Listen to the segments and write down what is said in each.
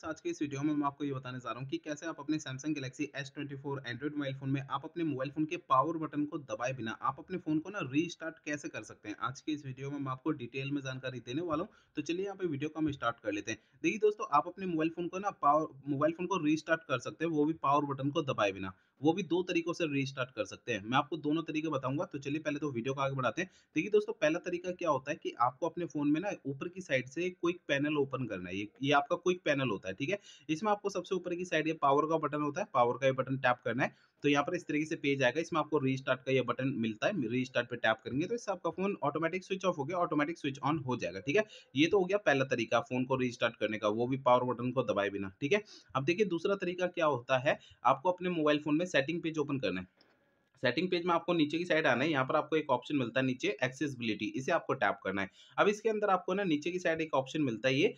friends आज के इस वीडियो में मैं आपको ये बताने जा रहा हूँ कि कैसे आप अपने Samsung Galaxy S24 Android mobile phone में आप अपने मोबाइल फोन के पावर बटन को दबाए बिना आप अपने फोन को ना रीस्टार्ट कैसे कर सकते हैं आज के इस वीडियो में मैं आपको डिटेल में जानकारी देने वाला हूँ तो चलिए यहाँ पे वीडियो को हम स्टार्ट कर लेते हैं देखिए दोस्तों आप अपने मोबाइल फोन को ना पावर मोबाइल फोन को रीस्टार्ट कर सकते हैं वो भी पावर बटन को दबाए बिना वो भी दो तरीकों से रीस्टार्ट कर सकते हैं मैं आपको दोनों तरीके बताऊंगा तो चलिए पहले तो वीडियो को आगे बढ़ाते हैं देखिए दोस्तों पहला तरीका क्या होता है कि आपको अपने फोन में ना ऊपर की साइड से क्विक पैनल ओपन करना है ये आपका क्विक पैनल होता है होता है ठीक है इसमें आपको सबसे ऊपर की साइड पावर का बटन होता है पावर का ये बटन टैप करना है तो यहाँ पर इस तरीके से पेज आएगा इसमें आपको रीस्टार्ट का ये बटन मिलता है रीस्टार्ट पे टैप करेंगे तो इससे आपका फोन ऑटोमेटिक स्विच ऑफ हो गया ऑटोमेटिक स्विच ऑन हो जाएगा ठीक है ये तो हो गया पहला तरीका फोन को रीस्टार्ट करने का वो भी पावर बटन को दबाए बिना ठीक है अब देखिए दूसरा तरीका क्या होता है आपको अपने मोबाइल फोन में सेटिंग पेज ओपन करना है सेटिंग पेज में आपको नीचे की साइड आना है यहाँ पर आपको एक ऑप्शन मिलता है नीचे एक्सेसिबिलिटी इसे आपको टैप करना है अब इसके अंदर आपको ना नीचे की साइड एक ऑप्शन मिलता है ये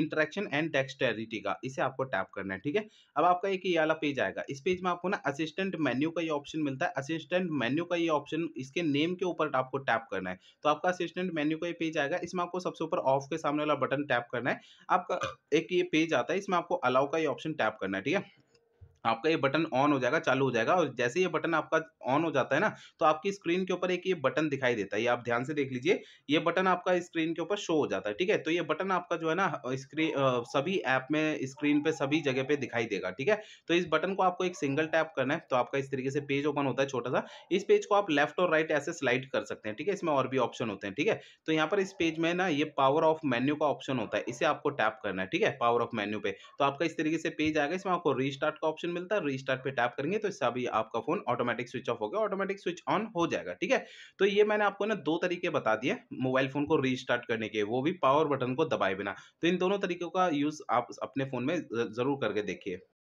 इंटरेक्शन एंड डेक्सटेरिटी का इसे आपको टैप करना है ठीक है अब आपका एक ये वाला पेज आएगा इस पेज में आपको ना असिस्टेंट मेन्यू का ये ऑप्शन मिलता है असिस्टेंट मेन्यू का ये ऑप्शन इसके नेम के ऊपर आपको टैप करना है तो आपका असिस्टेंट मेन्यू का ये पेज आएगा इसमें आपको सबसे ऊपर ऑफ के सामने वाला बटन टैप करना है आपका एक ये पेज आता है इसमें आपको अलाउ का ये ऑप्शन टैप करना है ठीक है आपका ये बटन ऑन हो जाएगा चालू हो जाएगा और जैसे ये बटन आपका ऑन हो जाता है ना तो आपकी स्क्रीन के ऊपर एक ये बटन दिखाई देता है ये आप ध्यान से देख लीजिए ये बटन आपका स्क्रीन के ऊपर शो हो जाता है ठीक है तो ये बटन आपका जो है ना स्क्रीन सभी ऐप में स्क्रीन पे सभी जगह पे दिखाई देगा ठीक है तो इस बटन को आपको एक सिंगल टैप करना है तो आपका इस तरीके से पेज ओपन होता है छोटा सा इस पेज को आप लेफ्ट और राइट ऐसे स्लाइड कर सकते हैं ठीक है इसमें और भी ऑप्शन होते हैं ठीक है तो यहाँ पर इस पेज में ना ये पावर ऑफ मेन्यू का ऑप्शन होता है इसे आपको टैप करना है ठीक है पावर ऑफ मेन्यू पे तो आपका इस तरीके से पेज आएगा इसमें आपको रीस्टार्ट का ऑप्शन मिलता है रिस्टार्ट पे टैप करेंगे तो इससे अभी आपका फोन ऑटोमेटिक स्विच ऑफ होगा ऑटोमेटिक स्विच ऑन हो जाएगा ठीक है तो ये मैंने आपको ना दो तरीके बता दिए मोबाइल फोन को रिस्टार्ट करने के वो भी पावर बटन को दबाए बिना तो इन दोनों तरीकों का यूज आप अपने फोन में जरूर करके देखिए